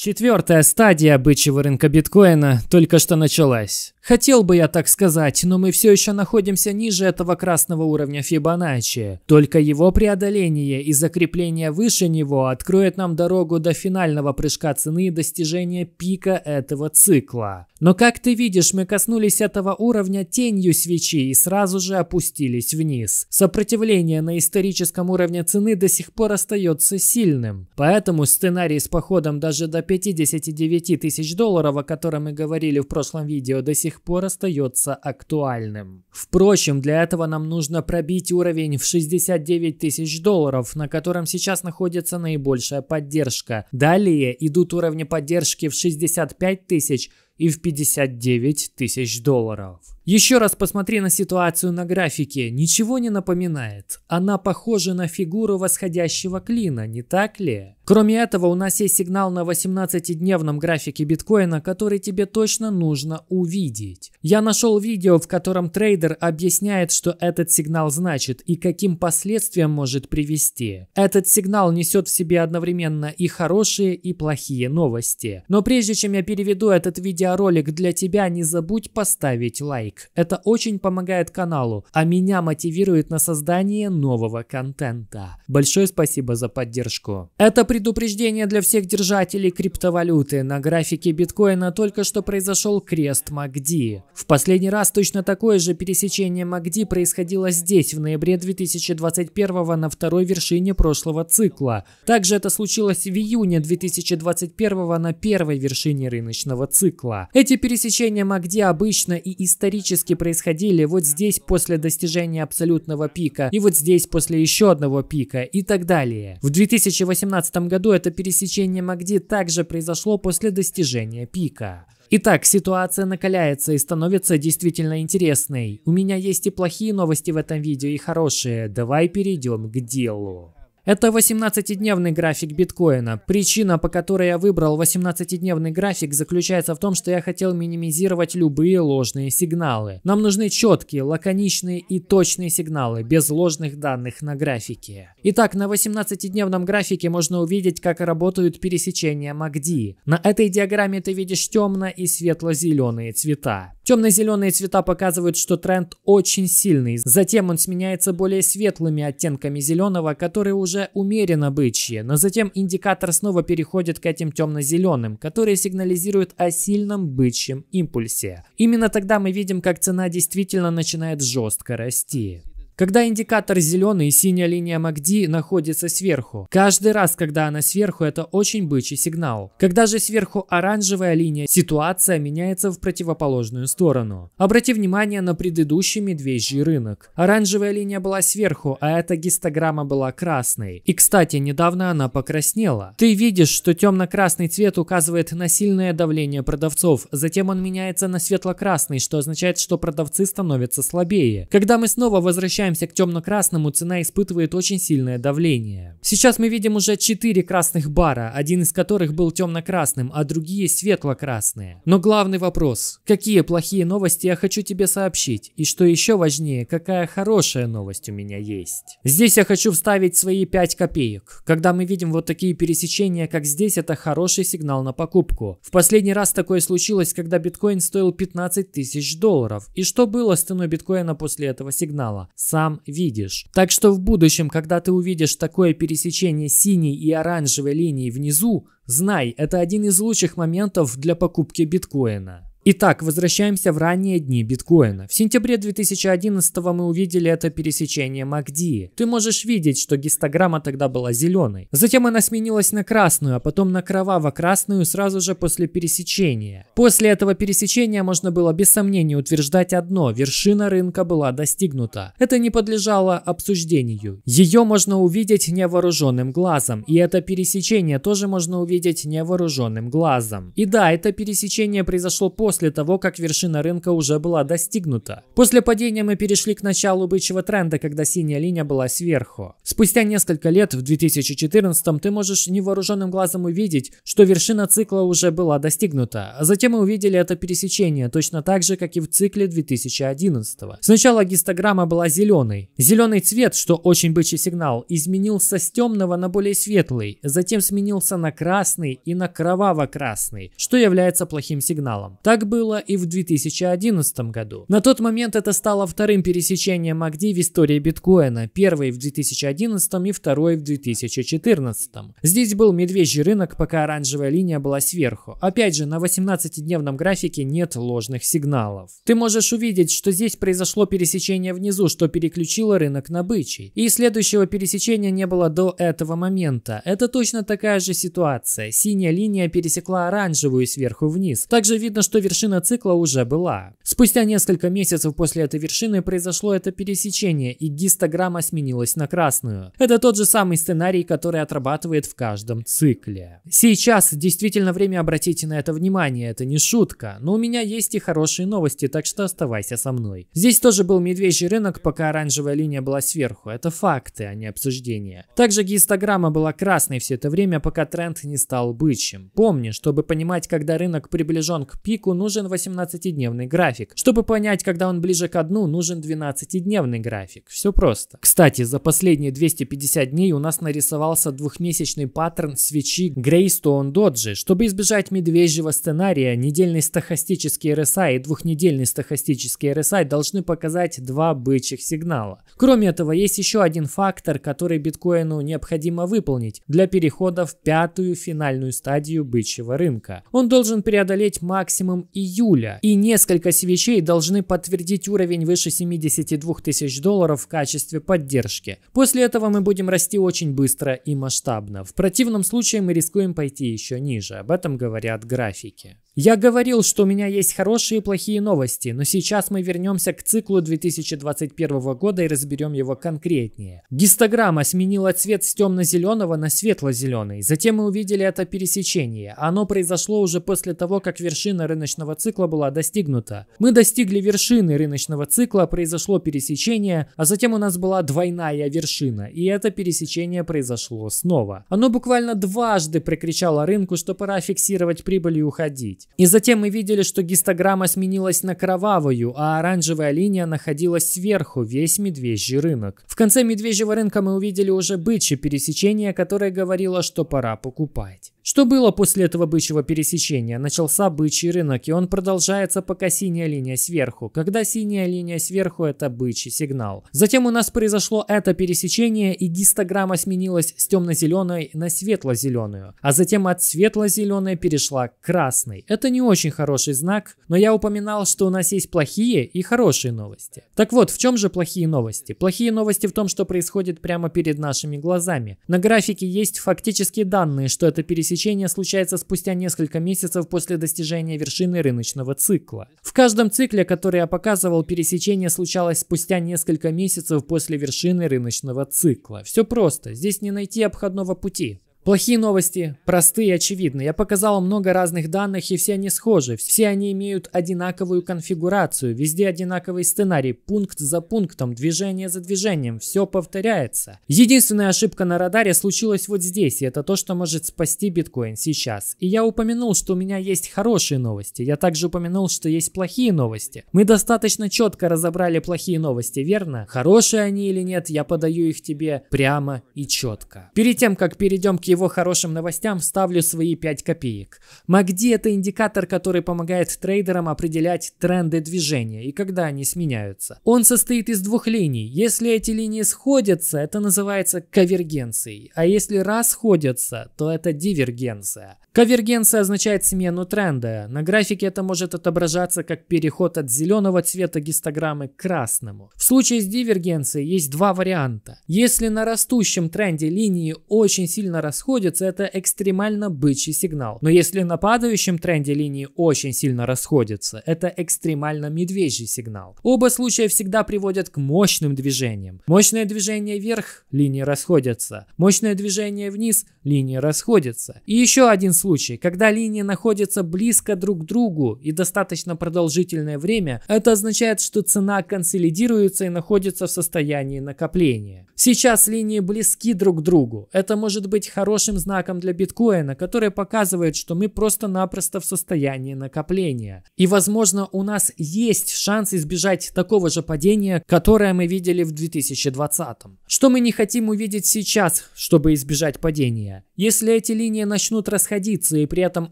Четвертая стадия бычьего рынка биткоина только что началась. Хотел бы я так сказать, но мы все еще находимся ниже этого красного уровня Фибоначчи. Только его преодоление и закрепление выше него откроет нам дорогу до финального прыжка цены и достижения пика этого цикла. Но как ты видишь, мы коснулись этого уровня тенью свечи и сразу же опустились вниз. Сопротивление на историческом уровне цены до сих пор остается сильным. Поэтому сценарий с походом даже до 159 тысяч долларов, о котором мы говорили в прошлом видео, до сих пор остается актуальным. Впрочем, для этого нам нужно пробить уровень в 69 тысяч долларов, на котором сейчас находится наибольшая поддержка. Далее идут уровни поддержки в 65 тысяч, и в 59 тысяч долларов. Еще раз посмотри на ситуацию на графике, ничего не напоминает. Она похожа на фигуру восходящего клина, не так ли? Кроме этого, у нас есть сигнал на 18-дневном графике биткоина, который тебе точно нужно увидеть. Я нашел видео, в котором трейдер объясняет, что этот сигнал значит и каким последствиям может привести. Этот сигнал несет в себе одновременно и хорошие, и плохие новости. Но прежде чем я переведу этот видео видеоролик для тебя, не забудь поставить лайк. Это очень помогает каналу, а меня мотивирует на создание нового контента. Большое спасибо за поддержку. Это предупреждение для всех держателей криптовалюты. На графике биткоина только что произошел крест MACD. В последний раз точно такое же пересечение MACD происходило здесь в ноябре 2021 на второй вершине прошлого цикла. Также это случилось в июне 2021 на первой вершине рыночного цикла острова. Эти пересечения Магди обычно и исторически происходили вот здесь после достижения абсолютного пика, и вот здесь после еще одного пика и так далее. В 2018 году это пересечение Магди также произошло после достижения пика. Итак, ситуация накаляется и становится действительно интересной. У меня есть и плохие новости в этом видео, и хорошие. Давай перейдем к делу. Это 18-дневный график биткоина. Причина, по которой я выбрал 18-дневный график, заключается в том, что я хотел минимизировать любые ложные сигналы. Нам нужны четкие, лаконичные и точные сигналы, без ложных данных на графике. Итак, на 18-дневном графике можно увидеть, как работают пересечения MACD. На этой диаграмме ты видишь темно- и светло-зеленые цвета. Темно-зеленые цвета показывают, что тренд очень сильный. Затем он сменяется более светлыми оттенками зеленого, которые уже умеренно бычьи. Но затем индикатор снова переходит к этим темно-зеленым, которые сигнализируют о сильном бычьем импульсе. Именно тогда мы видим, как цена действительно начинает жестко расти. Когда индикатор зеленый, синяя линия MACD находится сверху. Каждый раз, когда она сверху, это очень бычий сигнал. Когда же сверху оранжевая линия, ситуация меняется в противоположную сторону. Обрати внимание на предыдущий медвежий рынок. Оранжевая линия была сверху, а эта гистограмма была красной. И, кстати, недавно она покраснела. Ты видишь, что темно-красный цвет указывает на сильное давление продавцов, затем он меняется на светло-красный, что означает, что продавцы становятся слабее. Когда мы снова возвращаемся приближаемся к темно-красному, цена испытывает очень сильное давление. Сейчас мы видим уже 4 красных бара, один из которых был темно-красным, а другие светло-красные. Но главный вопрос, какие плохие новости я хочу тебе сообщить? И что еще важнее, какая хорошая новость у меня есть? Здесь я хочу вставить свои 5 копеек. Когда мы видим вот такие пересечения, как здесь, это хороший сигнал на покупку. В последний раз такое случилось, когда биткоин стоил 15 тысяч долларов. И что было с ценой биткоина после этого сигнала? сам видишь. Так что в будущем, когда ты увидишь такое пересечение синей и оранжевой линии внизу, знай, это один из лучших моментов для покупки биткоина. Итак, возвращаемся в ранние дни биткоина. В сентябре 2011 мы увидели это пересечение MACD. Ты можешь видеть, что гистограмма тогда была зеленой. Затем она сменилась на красную, а потом на кроваво-красную сразу же после пересечения. После этого пересечения можно было без сомнения утверждать одно – вершина рынка была достигнута. Это не подлежало обсуждению. Ее можно увидеть невооруженным глазом, и это пересечение тоже можно увидеть невооруженным глазом. И да, это пересечение произошло после после того, как вершина рынка уже была достигнута. После падения мы перешли к началу бычьего тренда, когда синяя линия была сверху. Спустя несколько лет, в 2014 ты можешь невооруженным глазом увидеть, что вершина цикла уже была достигнута. Затем мы увидели это пересечение, точно так же, как и в цикле 2011. Сначала гистограмма была зеленой. Зеленый цвет, что очень бычий сигнал, изменился с темного на более светлый, затем сменился на красный и на кроваво-красный, что является плохим сигналом. Так было и в 2011 году. На тот момент это стало вторым пересечением MACD в истории биткоина, первый в 2011 и второй в 2014. Здесь был медвежий рынок, пока оранжевая линия была сверху. Опять же, на 18-дневном графике нет ложных сигналов. Ты можешь увидеть, что здесь произошло пересечение внизу, что переключило рынок на бычий. И следующего пересечения не было до этого момента. Это точно такая же ситуация. Синяя линия пересекла оранжевую сверху вниз. Также видно, что вершина вершина цикла уже была. Спустя несколько месяцев после этой вершины произошло это пересечение, и гистограмма сменилась на красную. Это тот же самый сценарий, который отрабатывает в каждом цикле. Сейчас действительно время обратить на это внимание, это не шутка, но у меня есть и хорошие новости, так что оставайся со мной. Здесь тоже был медвежий рынок, пока оранжевая линия была сверху. Это факты, а не обсуждения. Также гистограмма была красной все это время, пока тренд не стал бычьим. Помни, чтобы понимать, когда рынок приближен к пику, нужен 18-дневный график. Чтобы понять, когда он ближе к дну, нужен 12-дневный график. Все просто. Кстати, за последние 250 дней у нас нарисовался двухмесячный паттерн свечи Грейстоун Доджи. Чтобы избежать медвежьего сценария, недельный стахастический RSI и двухнедельный стахастический RSI должны показать два бычьих сигнала. Кроме этого, есть еще один фактор, который биткоину необходимо выполнить для перехода в пятую финальную стадию бычьего рынка. Он должен преодолеть максимум июля, и несколько свечей должны подтвердить уровень выше 72 тысяч долларов в качестве поддержки. После этого мы будем расти очень быстро и масштабно. В противном случае мы рискуем пойти еще ниже. Об этом говорят графики. Я говорил, что у меня есть хорошие и плохие новости, но сейчас мы вернемся к циклу 2021 года и разберем его конкретнее. Гистограмма сменила цвет с темно-зеленого на светло-зеленый. Затем мы увидели это пересечение. Оно произошло уже после того, как вершина рыночного цикла была достигнута. Мы достигли вершины рыночного цикла, произошло пересечение, а затем у нас была двойная вершина, и это пересечение произошло снова. Оно буквально дважды прикричало рынку, что пора фиксировать прибыль и уходить кровь. И затем мы видели, что гистограмма сменилась на кровавую, а оранжевая линия находилась сверху, весь медвежий рынок. В конце медвежьего рынка мы увидели уже бычье пересечение, которое говорило, что пора покупать. Что было после этого бычьего пересечения? Начался бычий рынок, и он продолжается, пока синяя линия сверху. Когда синяя линия сверху, это бычий сигнал. Затем у нас произошло это пересечение, и гистограмма сменилась с темно-зеленой на светло-зеленую. А затем от светло-зеленой перешла к красной. Это не очень хороший знак, но я упоминал, что у нас есть плохие и хорошие новости. Так вот, в чем же плохие новости? Плохие новости в том, что происходит прямо перед нашими глазами. На графике есть фактические данные, что это пересечение Пересечение случается спустя несколько месяцев после достижения вершины рыночного цикла. В каждом цикле, который я показывал, пересечение случалось спустя несколько месяцев после вершины рыночного цикла. Все просто, здесь не найти обходного пути. Плохие новости простые и очевидны. Я показал много разных данных, и все они схожи. Все они имеют одинаковую конфигурацию, везде одинаковый сценарий, пункт за пунктом, движение за движением, все повторяется. Единственная ошибка на радаре случилась вот здесь, и это то, что может спасти биткоин сейчас. И я упомянул, что у меня есть хорошие новости. Я также упомянул, что есть плохие новости. Мы достаточно четко разобрали плохие новости, верно? Хорошие они или нет, я подаю их тебе прямо и четко. Перед тем, как перейдем к его его хорошим новостям ставлю свои 5 копеек. MACD – это индикатор, который помогает трейдерам определять тренды движения и когда они сменяются. Он состоит из двух линий. Если эти линии сходятся, это называется конвергенцией, а если расходятся, то это дивергенция. Конвергенция означает смену тренда. На графике это может отображаться как переход от зеленого цвета гистограммы к красному. В случае с дивергенцией есть два варианта. Если на растущем тренде линии очень сильно растут, расходятся, это экстремально бычий сигнал. Но если на падающем тренде линии очень сильно расходятся, это экстремально медвежий сигнал. Оба случая всегда приводят к мощным движениям. Мощное движение вверх, линии расходятся. Мощное движение вниз, линии расходятся. И еще один случай, когда линии находятся близко друг к другу и достаточно продолжительное время, это означает, что цена консолидируется и находится в состоянии накопления. Сейчас линии близки друг к другу. Это может быть хороший хорошим знаком для биткоина, который показывает, что мы просто-напросто в состоянии накопления. И, возможно, у нас есть шанс избежать такого же падения, которое мы видели в 2020. Что мы не хотим увидеть сейчас, чтобы избежать падения? Если эти линии начнут расходиться и при этом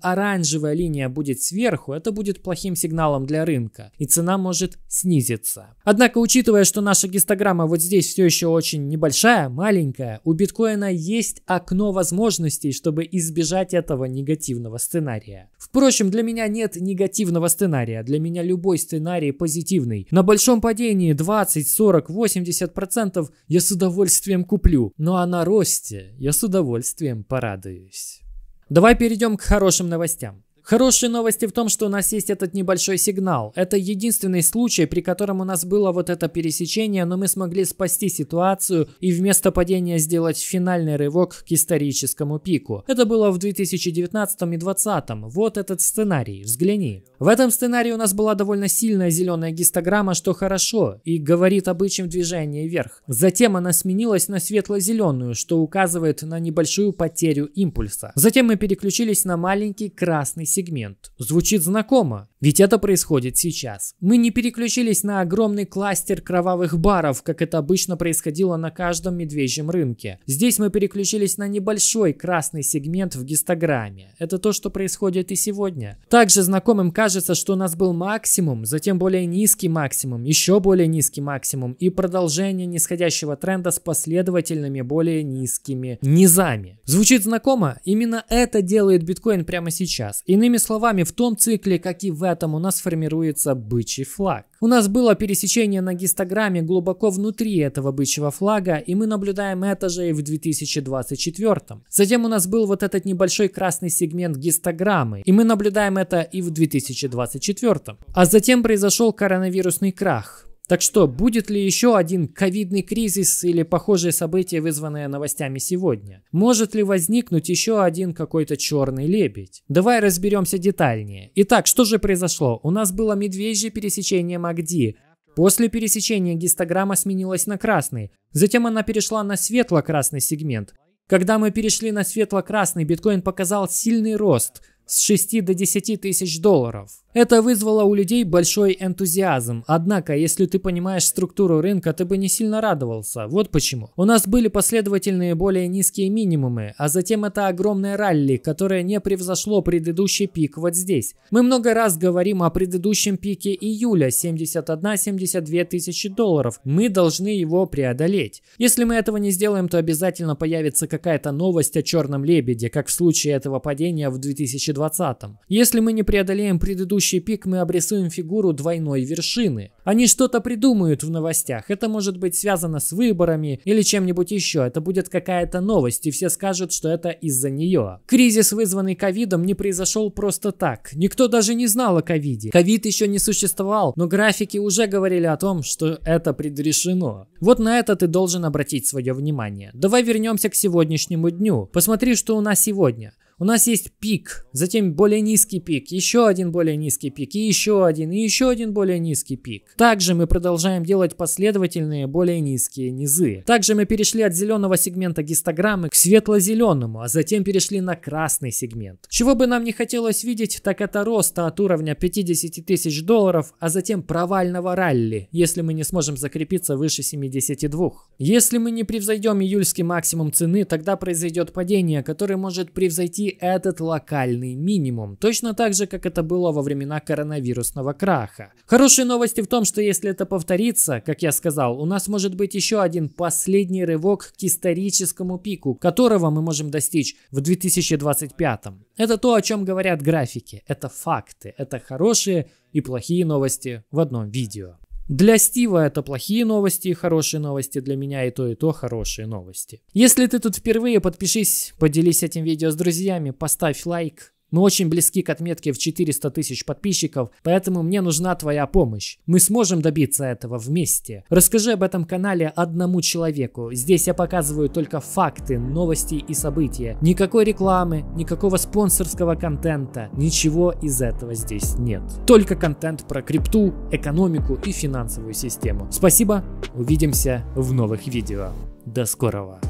оранжевая линия будет сверху, это будет плохим сигналом для рынка, и цена может снизиться. Однако, учитывая, что наша гистограмма вот здесь все еще очень небольшая, маленькая, у биткоина есть окно возможностей возможностей, чтобы избежать этого негативного сценария. Впрочем, для меня нет негативного сценария, для меня любой сценарий позитивный. На большом падении 20, 40, 80 процентов я с удовольствием куплю, ну а на росте я с удовольствием порадуюсь. Давай перейдем к хорошим новостям. Хорошие новости в том, что у нас есть этот небольшой сигнал. Это единственный случай, при котором у нас было вот это пересечение, но мы смогли спасти ситуацию и вместо падения сделать финальный рывок к историческому пику. Это было в 2019 и 2020. Вот этот сценарий, взгляни. В этом сценарии у нас была довольно сильная зеленая гистограмма, что хорошо, и говорит об бычьем движении вверх. Затем она сменилась на светло-зеленую, что указывает на небольшую потерю импульса. Затем мы переключились на маленький красный сегмент. Звучит знакомо, ведь это происходит сейчас. Мы не переключились на огромный кластер кровавых баров, как это обычно происходило на каждом медвежьем рынке. Здесь мы переключились на небольшой красный сегмент в гистограмме. Это то, что происходит и сегодня. Также знакомым каждому кажется, что у нас был максимум, затем более низкий максимум, еще более низкий максимум и продолжение нисходящего тренда с последовательными более низкими низами. Звучит знакомо? Именно это делает биткоин прямо сейчас. Иными словами, в том цикле, как и в этом, у нас формируется бычий флаг. У нас было пересечение на гистограмме глубоко внутри этого бычьего флага, и мы наблюдаем это же и в 2024. Затем у нас был вот этот небольшой красный сегмент гистограммы, и мы наблюдаем это и в 2024. А затем произошел коронавирусный крах. Так что, будет ли еще один ковидный кризис или похожие события, вызванные новостями сегодня? Может ли возникнуть еще один какой-то черный лебедь? Давай разберемся детальнее. Итак, что же произошло? У нас было медвежье пересечение МАГДИ. После пересечения гистограмма сменилась на красный. Затем она перешла на светло-красный сегмент. Когда мы перешли на светло-красный, биткоин показал сильный рост – с 6 до 10 тысяч долларов. Это вызвало у людей большой энтузиазм, однако, если ты понимаешь структуру рынка, ты бы не сильно радовался, вот почему. У нас были последовательные более низкие минимумы, а затем это огромное ралли, которое не превзошло предыдущий пик вот здесь. Мы много раз говорим о предыдущем пике июля 71-72 тысячи долларов, мы должны его преодолеть. Если мы этого не сделаем, то обязательно появится какая-то новость о черном лебеде, как в случае этого падения в 2020 2020. Если мы не преодолеем предыдущий пик, мы обрисуем фигуру двойной вершины. Они что-то придумают в новостях. Это может быть связано с выборами или чем-нибудь еще. Это будет какая-то новость, и все скажут, что это из-за нее. Кризис, вызванный ковидом, не произошел просто так. Никто даже не знал о ковиде. Ковид еще не существовал, но графики уже говорили о том, что это предрешено. Вот на это ты должен обратить свое внимание. Давай вернемся к сегодняшнему дню. Посмотри, что у нас сегодня. У нас есть пик, затем более низкий пик, еще один более низкий пик, и еще один, и еще один более низкий пик. Также мы продолжаем делать последовательные более низкие низы. Также мы перешли от зеленого сегмента гистограммы к светло-зеленому, а затем перешли на красный сегмент. Чего бы нам не хотелось видеть, так это роста от уровня 50 тысяч долларов, а затем провального ралли, если мы не сможем закрепиться выше 72. Если мы не превзойдем июльский максимум цены, тогда произойдет падение, которое может превзойти этот локальный минимум, точно так же, как это было во времена коронавирусного краха. Хорошие новости в том, что если это повторится, как я сказал, у нас может быть еще один последний рывок к историческому пику, которого мы можем достичь в 2025. Это то, о чем говорят графики, это факты, это хорошие и плохие новости в одном видео. Для Стива это плохие новости и хорошие новости, для меня и то, и то хорошие новости. Если ты тут впервые, подпишись, поделись этим видео с друзьями, поставь лайк, мы очень близки к отметке в 400 тысяч подписчиков, поэтому мне нужна твоя помощь. Мы сможем добиться этого вместе. Расскажи об этом канале одному человеку. Здесь я показываю только факты, новости и события. Никакой рекламы, никакого спонсорского контента. Ничего из этого здесь нет. Только контент про крипту, экономику и финансовую систему. Спасибо, увидимся в новых видео. До скорого.